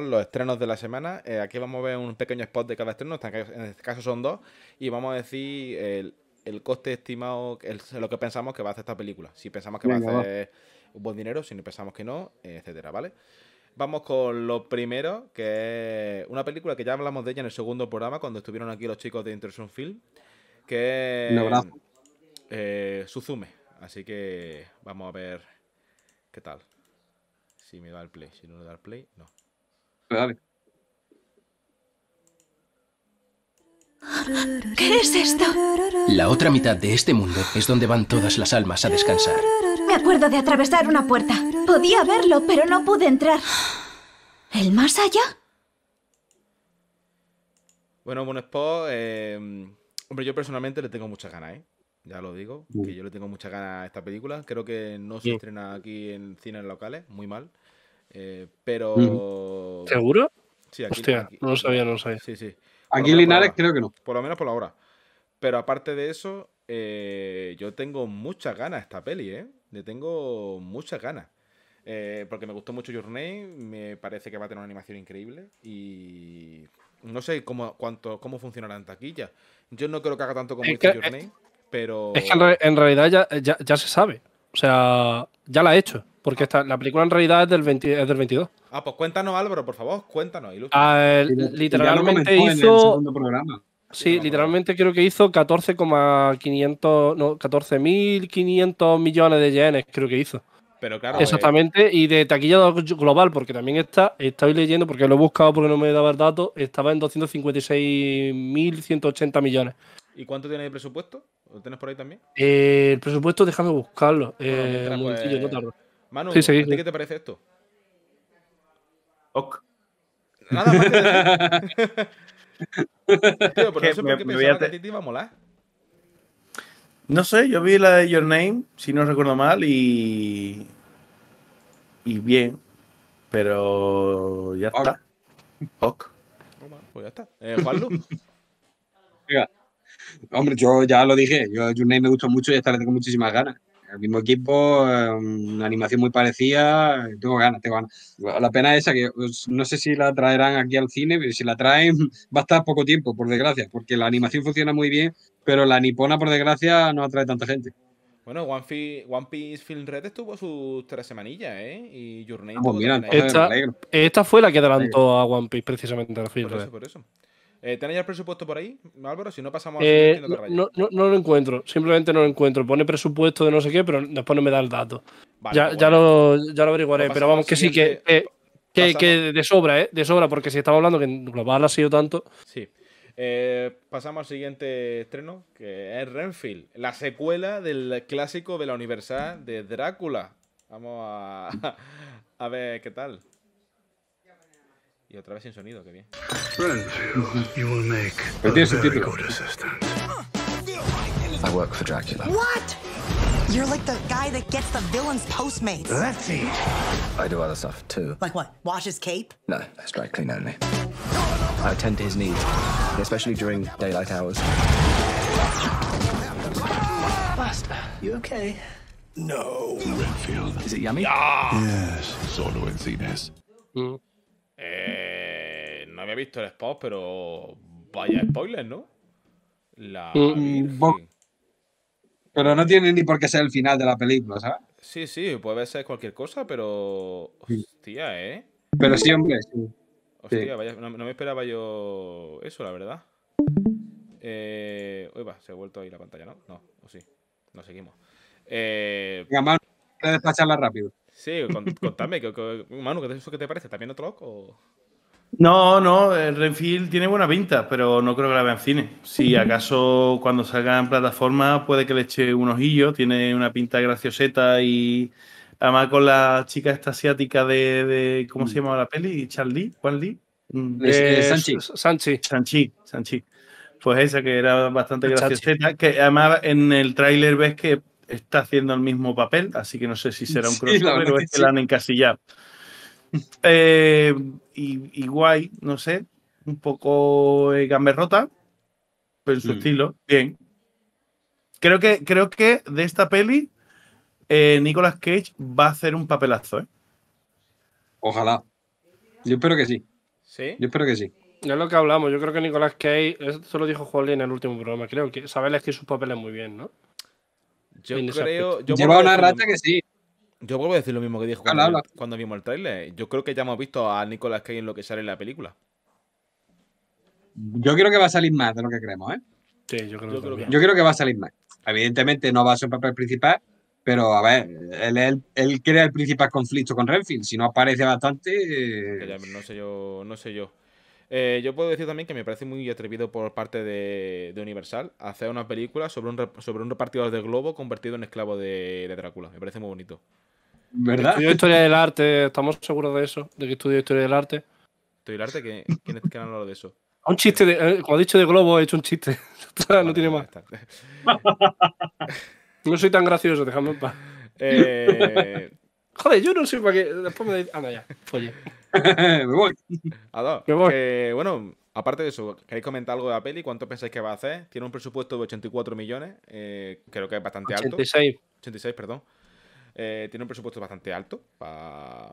los estrenos de la semana. Eh, aquí vamos a ver un pequeño spot de cada estreno, en este caso este son dos, y vamos a decir el, coste estimado, lo que pensamos que va a hacer esta película. Si pensamos que va a hacer un buen dinero, si no pensamos que no, etcétera, ¿vale? Vamos con lo primero, que es una película que ya hablamos de ella en el segundo programa, cuando estuvieron aquí los chicos de Interesting Film, que es eh, Suzume. Así que vamos a ver qué tal. Si me da el play, si no me da el play, no. ¿Qué es esto? La otra mitad de este mundo es donde van todas las almas a descansar. Me acuerdo de atravesar una puerta. Podía verlo, pero no pude entrar. ¿El más allá? Bueno, bueno, Spot, eh, hombre, yo personalmente le tengo muchas ganas, ¿eh? Ya lo digo, que yo le tengo muchas ganas a esta película. Creo que no se estrena aquí en cines locales, muy mal. Eh, pero. ¿Seguro? Sí, aquí, Hostia, no lo sabía, no lo sabía. Sí, sí. aquí Linares creo que no. Por lo menos por ahora. Pero aparte de eso, eh, yo tengo muchas ganas esta peli, ¿eh? Le tengo muchas ganas. Eh, porque me gustó mucho Your me parece que va a tener una animación increíble y no sé cómo, cuánto, cómo funcionará en taquilla. Yo no creo que haga tanto como es Your Name, pero... Es que en, realidad ya, se sabe, o sea, ya la ha he hecho. Porque está, la película en realidad es del, del 22. Ah, pues cuéntanos, Álvaro, por favor, cuéntanos. Ah, eh, literalmente hizo. Sí, literalmente creo que hizo 14,500. No, 14.500 millones de yenes, creo que hizo. Pero claro. Eh, Exactamente, y de taquilla global, porque también está, estoy leyendo, porque lo he buscado porque no me daba el dato, estaba en 256.180 millones. ¿Y cuánto tiene el presupuesto? ¿Lo tienes por ahí también? Eh, el presupuesto, déjame buscarlo. Pues, Manu, ¿a ti qué te parece esto? Ok. Nada más que de... Tío, por sé, me, que a ti te iba a molar. No sé, yo vi la de Your Name, si no recuerdo mal, y. Y bien. Pero ya está. Ok. Pues ya está. Eh, Juanlu. Venga. Hombre, yo ya lo dije. Yo a Your Name me gustó mucho y hasta le tengo muchísimas ganas el mismo equipo, em, una animación muy parecida. Tengo ganas, tengo ganas. La pena esa que pues, no sé si la traerán aquí al cine, pero si la traen va a estar poco tiempo, por desgracia, porque la animación funciona muy bien, pero la nipona, por desgracia, no atrae tanta gente. Bueno, One Piece, Film Red estuvo sus tres semanillas, ¿eh? Y Journey esta, fue la que adelantó a One Piece precisamente Film por por eso. Eh, ¿Tenéis el presupuesto por ahí, Álvaro? Si no pasamos al eh, siguiente. no, lo encuentro, simplemente no lo encuentro. Pone presupuesto de no sé qué, pero después no me da el dato. Pues ya, lo, ya, averiguaré, pero vamos, que sí, que, que, de sobra, ¿eh? De sobra, porque si estamos hablando que en global ha sido tanto. Sí. Eh, pasamos al siguiente estreno, que es Renfield, la secuela del clásico de la universidad de Drácula. Vamos a ver qué tal. Y otra vez sin sonido, qué bien. tienes un I work for Dracula. What? You're like the guy that gets the villain's postmates. us see. I do other stuff too. Like what? Wash his cape? No, I strike clean only. I attend to his needs, especially during daylight hours. Buster, you okay? No. Renfield. Is it yummy? Ah! ah. Yes. Solo Encinas. Mm. había visto el spot, pero vaya spoiler, ¿no? La mm, mm, pero no tiene ni por qué ser el final de la película, ¿sabes? Sí, sí, puede ser cualquier cosa, pero. Hostia, ¿eh? Pero sí, hombre, Hostia, no, me esperaba yo eso, la verdad. Eh, uy, va, se ha vuelto ahí la pantalla, ¿no? No, o sí. Nos seguimos. Eh. Venga, Manu, despacharla rápido. Sí, contame, que, Manu, ¿qué te parece? ¿También otro O... No, no, el Renfield tiene buena pinta, pero no creo que la vea en cine. Si acaso cuando salga en plataforma puede que le eche un ojillo, tiene una pinta gracioseta y además con la chica esta asiática de, ¿cómo se mm. llama la peli? Charlie, Juan Lee. Mm. Eh, Sanchi. Sanchi. Sanchi, Pues esa que era bastante gracioseta, que además en el tráiler ves que está haciendo el mismo papel, así que no sé si será un crossover o es que la han encasillado. Eh, y, guay, no sé, un poco eh, gamberrota, pero en su hmm. estilo, bien. Creo que, creo que de esta peli, eh, Nicolas Cage va a hacer un papelazo. Ojalá. Yo espero que sí. ¿Sí? Yo espero que sí. No es lo que hablamos. Yo creo que Nicolas Cage, eso lo dijo Juan en el último programa, creo que sabe elegir sus papeles muy bien, ¿no? Yo creo. Lleva una rata que sí. Yo vuelvo a decir lo mismo que dijo cuando, vimos el trailer Yo creo que ya hemos visto a Nicolas Cage en lo que sale en la película. Yo creo que va a salir más de lo que creemos, ¿eh? Sí, yo creo, que, va a salir más. Evidentemente no va a ser papel principal, pero a ver, él, él, crea el principal conflicto con Renfield. Si no aparece bastante. Eh, no sé yo. No sé yo. Eh, yo puedo decir también que me parece muy atrevido por parte de, Universal hacer una película sobre un, sobre un repartidor de globo convertido en esclavo de Drácula. Me parece muy bonito. ¿Verdad? Historia del Arte, estamos seguros de eso, de que estudio Historia del Arte. ¿Estudio del Arte? ¿Quién, es que de eso? Un chiste, de, eh, Como he dicho de globo he hecho un chiste. no tiene más. no soy tan gracioso, déjame en paz. Eh, Joder, yo no soy para qué. Después me Anda ya, folle. me voy. bueno, aparte de eso, ¿queréis comentar algo de la peli? ¿Cuánto pensáis que va a hacer? Tiene un presupuesto de 84 millones. Eh, creo que es bastante alto. 86. 86, perdón. Eh, tiene un presupuesto bastante alto para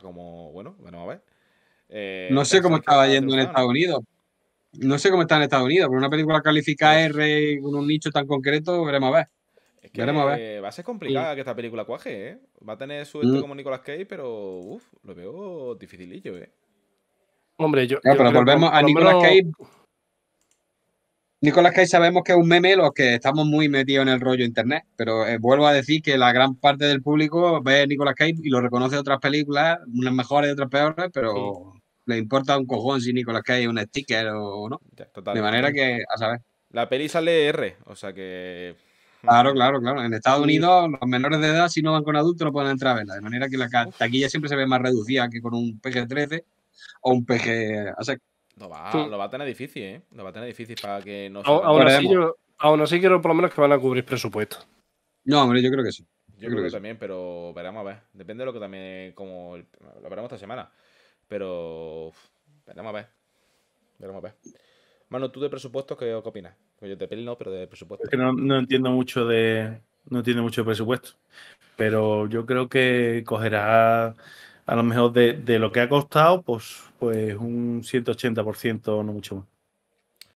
como, bueno, veremos a ver. Eh, no sé cómo estaba yendo en Estados Unidos. No sé cómo está en Estados Unidos, pero una película calificada pues R con un nicho tan concreto, veremos a ver. va a ser complicada que esta película cuaje, ¿eh? Va a tener suerte mm. como Nicolas Cage, pero lo veo dificilillo, ¿eh? Hombre, yo. pero volvemos a Nicolas Cage Nicolas Cage sabemos que es un meme, los que estamos muy metidos en el rollo internet, pero eh, vuelvo a decir que la gran parte del público ve a Nicolas Cage y lo reconoce de otras películas, unas mejores y otras peores, pero le importa un cojón si Nicolas Cage es un sticker o no. de manera que, a saber. La peli sale R, o sea que. Mm. Claro, claro, claro. En Estados Unidos, los menores de edad, si no van con adultos, no pueden entrar a verla. De manera que la taquilla siempre se ve más reducida que con un PG-13 o un PG. Lo va, a tener difícil, ¿eh? Lo va a tener difícil para que no... se. aún, así quiero por lo menos que van a cubrir presupuesto. No, hombre, yo creo que sí. Yo, creo, que, también, pero veremos a ver. Depende de lo que también, como lo veremos esta semana. Pero veremos a ver. Veremos a ver. Mano, tú de presupuesto ¿qué, opinas? Pues yo te peli no, pero de presupuesto. Es que no, no, entiendo mucho de. No entiendo mucho de presupuesto. Pero yo creo que cogerá a lo mejor de, de lo que ha costado, pues, pues un 180%, no mucho más.